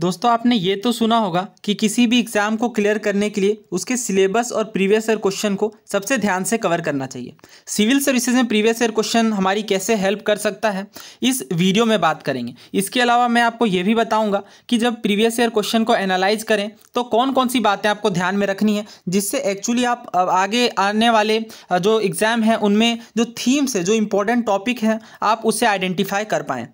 दोस्तों आपने ये तो सुना होगा कि किसी भी एग्ज़ाम को क्लियर करने के लिए उसके सिलेबस और प्रीवियस ईयर क्वेश्चन को सबसे ध्यान से कवर करना चाहिए सिविल सर्विसेज में प्रीवियस ईयर क्वेश्चन हमारी कैसे हेल्प कर सकता है इस वीडियो में बात करेंगे इसके अलावा मैं आपको ये भी बताऊंगा कि जब प्रीवियस ईयर क्वेश्चन को एनालाइज करें तो कौन कौन सी बातें आपको ध्यान में रखनी है जिससे एक्चुअली आप आगे आने वाले जो एग्ज़ाम हैं उनमें जो थीम्स है जो इम्पोर्टेंट टॉपिक हैं आप उसे आइडेंटिफाई कर पाएँ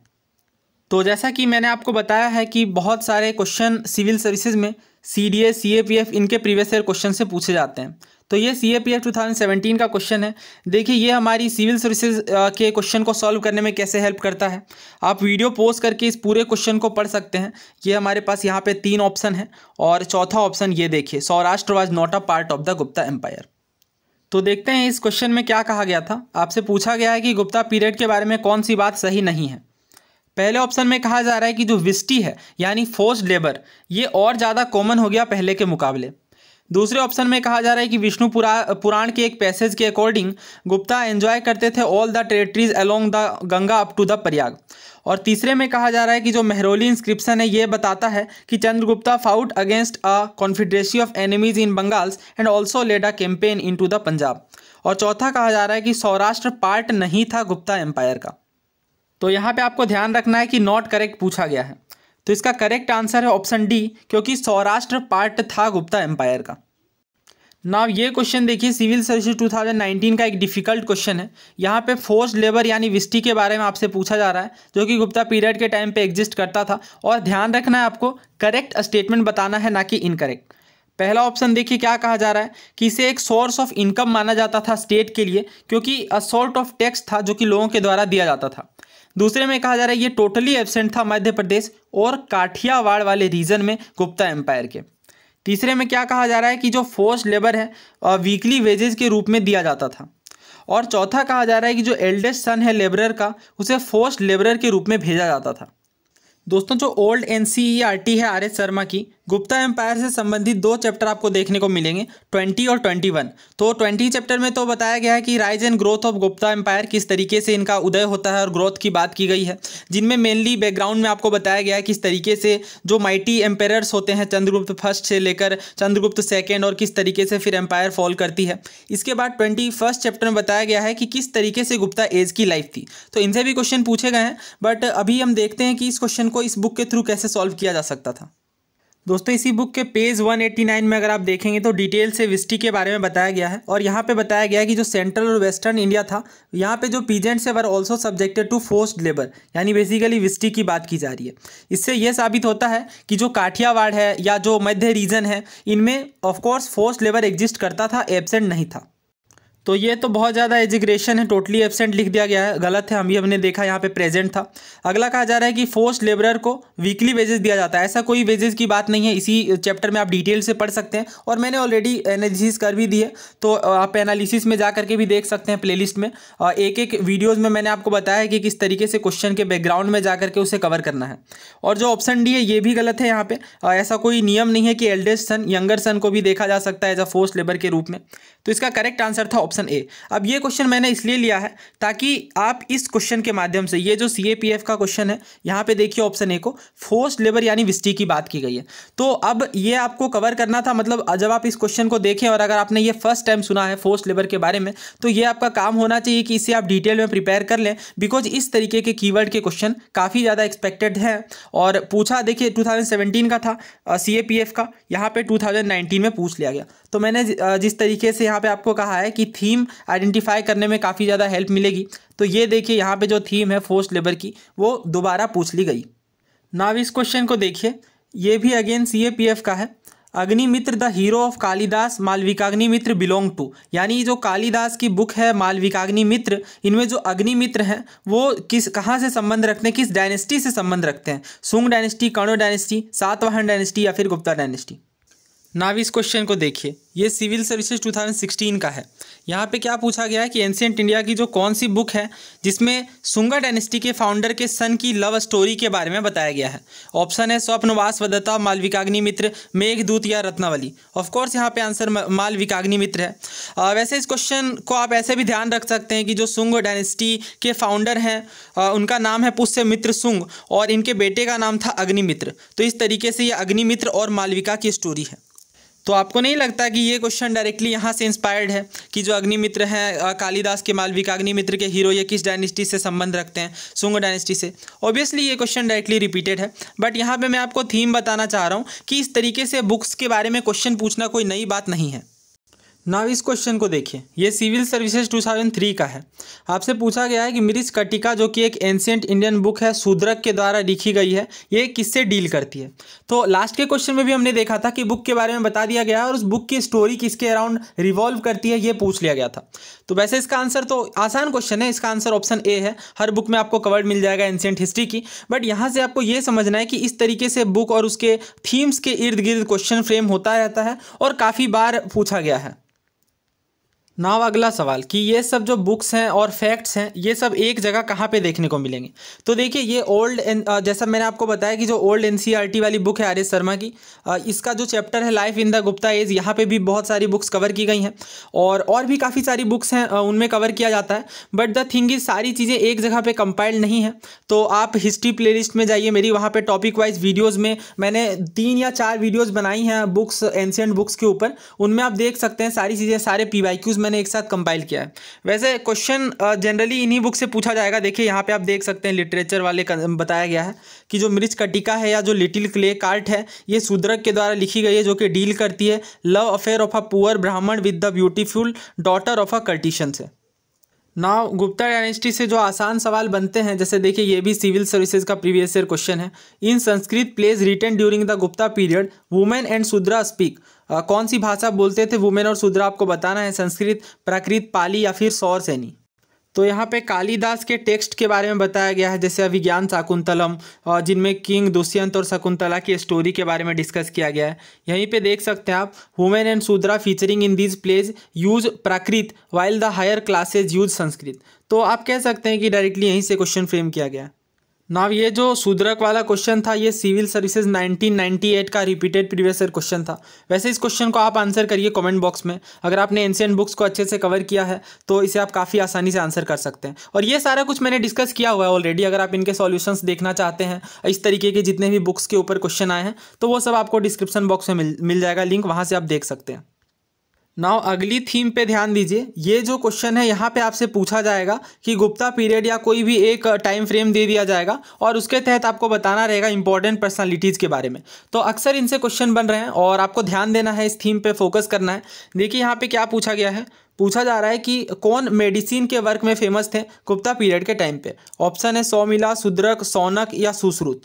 तो जैसा कि मैंने आपको बताया है कि बहुत सारे क्वेश्चन सिविल सर्विसेज में C D S C A P F इनके प्रीवियस ईयर क्वेश्चन से पूछे जाते हैं तो ये C A P F two thousand seventeen का क्वेश्चन है देखिए ये हमारी सिविल सर्विसेज के क्वेश्चन को सॉल्व करने में कैसे हेल्प करता है आप वीडियो पोस्ट करके इस पूरे क्वेश्चन को पढ़ सकते हैं ये हमारे पास यहाँ पे तीन ऑप्शन है और चौथा ऑप्शन ये देखिए Saurashtra was not a part of the Gupta empire तो देखते हैं इस क्वेश्चन में क्या कहा गया था आपसे पूछा गया है कि गुप्ता पीरियड के बारे में कौन सी बात सही नहीं है पहले ऑप्शन में कहा जा रहा है कि जो विस्टी है यानी फोर्स लेबर ये और ज़्यादा कॉमन हो गया पहले के मुकाबले दूसरे ऑप्शन में कहा जा रहा है कि विष्णु पुरा, पुराण के एक पैसेज के अकॉर्डिंग गुप्ता एंजॉय करते थे all the territories along the Ganga up to the Prayag और तीसरे में कहा जा रहा है कि जो मेहरोली इंस्क्रिप्शन है ये बताता है कि Chandragupta fought against a confederacy of enemies in Bengals and also led a campaign into the Punjab और चौथा कहा जा रहा है कि सौराष्ट्र पार्ट नहीं था गुप्ता एम्पायर का तो यहाँ पे आपको ध्यान रखना है कि नॉट करेक्ट पूछा गया है तो इसका करेक्ट आंसर है ऑप्शन डी क्योंकि सौराष्ट्र पार्ट था गुप्ता एम्पायर का नाव ये क्वेश्चन देखिए सिविल सर्विस 2019 का एक डिफिकल्ट क्वेश्चन है यहाँ पे फोर्स लेबर यानी विस्टी के बारे में आपसे पूछा जा रहा है जो कि गुप्ता पीरियड के टाइम पे एग्जिस्ट करता था और ध्यान रखना है आपको करेक्ट स्टेटमेंट बताना है ना कि इनकरेक्ट पहला ऑप्शन देखिए क्या कहा जा रहा है कि इसे एक सोर्स ऑफ इनकम माना जाता था स्टेट के लिए क्योंकि अ सॉर्ट ऑफ टैक्स था जो कि लोगों के द्वारा दिया जाता था दूसरे में कहा जा रहा है ये टोटली एबसेंट था मध्य प्रदेश और काठियावाड़ वाले रीजन में गुप्ता एम्पायर के तीसरे में क्या कहा जा रहा है कि जो फोर्स लेबर है वीकली वेजेस के रूप में दिया जाता था और चौथा कहा जा रहा है कि जो एल्डेस्ट सन है लेबरर का उसे फोर्स लेबरर के रूप में भेजा जाता था दोस्तों जो ओल्ड एन e है आर एस शर्मा की गुप्ता एम्पायर से संबंधित दो चैप्टर आपको देखने को मिलेंगे 20 और 21 तो 20 चैप्टर में तो बताया गया है कि rise and growth of Gupta empire किस तरीके से इनका उदय होता है और ग्रोथ की बात की गई है जिनमें मेनली बैकग्राउंड में आपको बताया गया है किस तरीके से जो माइटी एम्पायरर्स होते हैं चंद्रगुप्त फर्स्ट से लेकर चंद्रगुप्त सेकेंड और किस तरीके से फिर एम्पायर फॉल करती है इसके बाद ट्वेंटी चैप्टर में बताया गया है कि किस तरीके से गुप्ता एज की लाइफ थी तो इनसे भी क्वेश्चन पूछे गए हैं बट अभी हम देखते हैं कि इस क्वेश्चन को को इस बुक के थ्रू कैसे सॉल्व किया जा सकता था दोस्तों इसी बुक के पेज 189 में अगर आप देखेंगे तो डिटेल से विस्टी के बारे में बताया गया है और यहाँ पे बताया गया है कि जो सेंट्रल और वेस्टर्न इंडिया था यहाँ पे जो पीजेंट्स है were also subjected to forced labour यानी बेसिकली विस्टी की बात की जा रही है इससे यह साबित होता है कि जो काठियावाड़ है या जो मध्य रीजन है इनमें ऑफकोर्स फोर्स लेबर एग्जिस्ट करता था एबसेंट नहीं था तो ये तो बहुत ज़्यादा एजिग्रेशन है टोटली एबसेंट लिख दिया गया है गलत है हम भी हमने देखा यहाँ पे प्रेजेंट था अगला कहा जा रहा है कि फोर्स लेबरर को वीकली वेजेस दिया जाता है ऐसा कोई वेजेस की बात नहीं है इसी चैप्टर में आप डिटेल से पढ़ सकते हैं और मैंने ऑलरेडी एनालिसिस कर भी दी है तो आप एनालिसिस में जा करके भी देख सकते हैं प्ले में एक एक वीडियोज़ में मैंने आपको बताया कि किस तरीके से क्वेश्चन के बैकग्राउंड में जा करके उसे कवर करना है और जो ऑप्शन डी है ये भी गलत है यहाँ पर ऐसा कोई नियम नहीं है कि एल्डेस्ट सन यंगर सन को भी देखा जा सकता है एज अ फोर्स लेबर के रूप में तो इसका करेक्ट आंसर था ऑप्शन ऑप्शन ए अब ये क्वेश्चन मैंने इसलिए लिया है ताकि आप इस क्वेश्चन के माध्यम से ये जो सी का क्वेश्चन है यहाँ पे देखिए ऑप्शन ए को फोर्स लेबर यानी विस्टी की बात की गई है तो अब ये आपको कवर करना था मतलब जब आप इस क्वेश्चन को देखें और अगर आपने ये फर्स्ट टाइम सुना है फोर्स लेबर के बारे में तो ये आपका काम होना चाहिए कि इसे आप डिटेल में प्रिपेयर कर लें बिकॉज इस तरीके के की के क्वेश्चन काफ़ी ज़्यादा एक्सपेक्टेड हैं और पूछा देखिए टू का था सी का यहाँ पर टू में पूछ लिया गया तो मैंने जिस तरीके से यहाँ पे आपको कहा है कि थी थीम आइडेंटिफाई करने में काफ़ी ज़्यादा हेल्प मिलेगी तो ये देखिए यहाँ पे जो थीम है फोर्स लेबर की वो दोबारा पूछ ली गई नाव इस क्वेश्चन को देखिए ये भी अगेन सी का है Agnimitra the hero of Kalidasa Malavikagnimitra belong to यानी जो कालिदास की बुक है मालविकाग्निमित्र इनमें जो अग्निमित्र हैं वो किस कहाँ से संबंध रखते हैं किस डायनेस्टी से संबंध रखते हैं Sunga dynasty Kanva dynasty Satavahana dynasty या फिर गुप्ता डायनेस्टी नाव इस क्वेश्चन को देखिए ये सिविल सर्विसेज 2016 का है यहाँ पे क्या पूछा गया है कि एंशियंट इंडिया की जो कौन सी बुक है जिसमें सुंगा डायनेस्टी के फाउंडर के सन की लव स्टोरी के बारे में बताया गया है ऑप्शन है स्वप्नवास वदता मालविकाग्नि मित्र मेघदूत या रत्नावली ऑफकोर्स यहाँ पे आंसर मालविकाग्नि मित्र है आ, वैसे इस क्वेश्चन को आप ऐसे भी ध्यान रख सकते हैं कि जो सुंग डायनेस्टी के फाउंडर हैं उनका नाम है पुष्य मित्र सुंग और इनके बेटे का नाम था अग्निमित्र तो इस तरीके से ये अग्निमित्र और मालविका की स्टोरी है तो आपको नहीं लगता कि ये क्वेश्चन डायरेक्टली यहाँ से इंस्पायर्ड है कि जो अग्निमित्र हैं कालिदास के मालविका अग्निमित्र के हीरो ये किस डायनेस्टी से संबंध रखते हैं सुंग डायनेस्टी से ऑब्वियसली ये क्वेश्चन डायरेक्टली रिपीटेड है बट यहाँ पर मैं आपको थीम बताना चाह रहा हूँ कि इस तरीके से बुक्स के बारे में क्वेश्चन पूछना कोई नई बात नहीं है ना इस क्वेश्चन को देखिए ये सिविल सर्विसेज 2003 का है आपसे पूछा गया है कि मिरिस कटिका जो कि एक एंशियंट इंडियन बुक है सुद्रक के द्वारा लिखी गई है ये किससे डील करती है तो लास्ट के क्वेश्चन में भी हमने देखा था कि बुक के बारे में बता दिया गया है और उस बुक की स्टोरी किसके अराउंड रिवॉल्व करती है ये पूछ लिया गया था तो वैसे इसका आंसर तो आसान क्वेश्चन है इसका आंसर ऑप्शन ए है हर बुक में आपको कवर्ड मिल जाएगा एंशियंट हिस्ट्री की बट यहाँ से आपको ये समझना है कि इस तरीके से बुक और उसके थीम्स के इर्द गिर्द क्वेश्चन फ्रेम होता रहता है और काफ़ी बार पूछा गया है नाव अगला सवाल कि ये सब जो बुक्स हैं और फैक्ट्स हैं ये सब एक जगह कहाँ पे देखने को मिलेंगे तो देखिए ये ओल्ड जैसा मैंने आपको बताया कि जो ओल्ड एनसीईआरटी e वाली बुक है आर एस शर्मा की इसका जो चैप्टर है life in the Gupta age यहाँ पे भी बहुत सारी बुक्स कवर की गई हैं और और भी काफ़ी सारी बुक्स हैं उनमें कवर किया जाता है बट द थिंग इज सारी चीज़ें एक जगह पर कंपाइल्ड नहीं है तो आप हिस्ट्री प्ले में जाइए मेरी वहाँ पर टॉपिक वाइज वीडियोज़ में मैंने तीन या चार वीडियोज़ बनाई हैं बुक्स एनशियट बुक्स के ऊपर उनमें आप देख सकते हैं सारी चीज़ें सारे पी में मैंने एक साथ कंपाइल किया है वैसे क्वेश्चन जनरली इन्हीं बुक से पूछा जाएगा देखिए यहाँ पे आप देख सकते हैं लिटरेचर वाले बताया गया है कि जो मिर्च कटिका है या जो लिटिल क्ले कार्ट है ये सुद्रक के द्वारा लिखी गई है जो कि डील करती है love affair of a poor Brahmin with the beautiful daughter of a courtesan से नाउ गुप्ता डायनेस्टी से जो आसान सवाल बनते हैं जैसे देखिए ये भी सिविल सर्विसेज का प्रीवियस ईयर क्वेश्चन है in Sanskrit plays written during the Gupta period women and Shudra speak कौन सी भाषा बोलते थे वुमेन और शूद्र आपको बताना है संस्कृत प्राकृत पाली या फिर सौर सैनी तो यहाँ पे कालिदास के टेक्स्ट के बारे में बताया गया है जैसे अभिज्ञान शाकुंतलम जिनमें किंग दुष्यंत और शकुंतला की स्टोरी के बारे में डिस्कस किया गया है यहीं पे देख सकते हैं आप women and Shudra featuring in this plays use Prakrit while the higher classes use Sanskrit तो आप कह सकते हैं कि डायरेक्टली यहीं से क्वेश्चन फ्रेम किया गया है ना ये जो सुदरक वाला क्वेश्चन था ये सिविल सर्विसेज 1998 का रिपीटेड प्रीवियस ईयर क्वेश्चन था वैसे इस क्वेश्चन को आप आंसर करिए कमेंट बॉक्स में अगर आपने एंशियंट बुक्स को अच्छे से कवर किया है तो इसे आप काफ़ी आसानी से आंसर कर सकते हैं और ये सारा कुछ मैंने डिस्कस किया हुआ है ऑलरेडी अगर आप इनके सोल्यूशन देखना चाहते हैं इस तरीके के जितने भी बुक्स के ऊपर क्वेश्चन आए हैं तो वो सब आपको डिस्क्रिप्शन बॉक्स में मिल मिल जाएगा लिंक वहाँ से आप देख सकते हैं नाउ अगली थीम पे ध्यान दीजिए ये जो क्वेश्चन है यहाँ पे आपसे पूछा जाएगा कि गुप्ता पीरियड या कोई भी एक टाइम फ्रेम दे दिया जाएगा और उसके तहत आपको बताना रहेगा इंपॉर्टेंट पर्सनालिटीज़ के बारे में तो अक्सर इनसे क्वेश्चन बन रहे हैं और आपको ध्यान देना है इस थीम पे फोकस करना है देखिए यहाँ पे क्या पूछा गया है पूछा जा रहा है कि कौन मेडिसिन के वर्क में फेमस थे गुप्ता पीरियड के टाइम पे ऑप्शन है सौमिला सुद्रक सौनक या सुश्रुत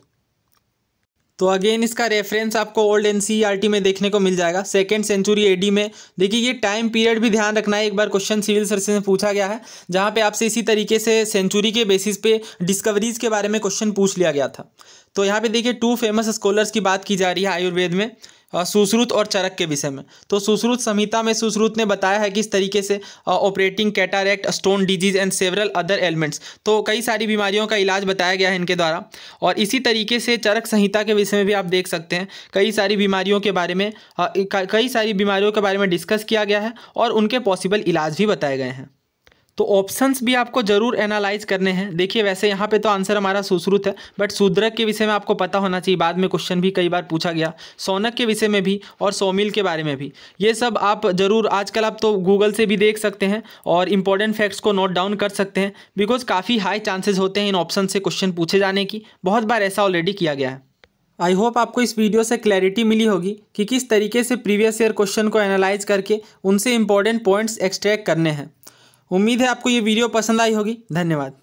तो अगेन इसका रेफरेंस आपको ओल्ड एन e में देखने को मिल जाएगा सेकेंड सेंचुरी एडी में देखिए ये टाइम पीरियड भी ध्यान रखना है एक बार क्वेश्चन सिविल सर्विस में पूछा गया है जहाँ पे आपसे इसी तरीके से सेंचुरी के बेसिस पे डिस्कवरीज के बारे में क्वेश्चन पूछ लिया गया था तो यहाँ पे देखिए टू फेमस स्कॉलर्स की बात की जा रही है आयुर्वेद में हाँ, सुश्रुत और चरक के विषय में तो सुश्रुत संहिता में सुश्रुत ने बताया है किस तरीके से operating cataract stone disease and several other elements तो कई सारी बीमारियों का इलाज बताया गया है इनके द्वारा और इसी तरीके से चरक संहिता के विषय में भी आप देख सकते हैं कई सारी बीमारियों के बारे में कई सारी बीमारियों के बारे में डिस्कस किया गया है और उनके पॉसिबल इलाज भी बताए गए हैं तो ऑप्शंस भी आपको जरूर एनालाइज करने हैं देखिए वैसे यहाँ पे तो आंसर हमारा सुश्रुत है बट शूद्रक के विषय में आपको पता होना चाहिए बाद में क्वेश्चन भी कई बार पूछा गया सोनक के विषय में भी और सोमिल के बारे में भी ये सब आप जरूर आजकल आप तो गूगल से भी देख सकते हैं और इंपॉर्टेंट फैक्ट्स को नोट डाउन कर सकते हैं बिकॉज काफ़ी हाई चांसेज होते हैं इन ऑप्शन से क्वेश्चन पूछे जाने की बहुत बार ऐसा ऑलरेडी किया गया है आई होप आपको इस वीडियो से क्लैरिटी मिली होगी कि किस तरीके से प्रीवियस ईयर क्वेश्चन को एनालाइज करके उनसे इंपॉर्टेंट पॉइंट्स एक्सट्रैक्ट करने हैं उम्मीद है आपको ये वीडियो पसंद आई होगी धन्यवाद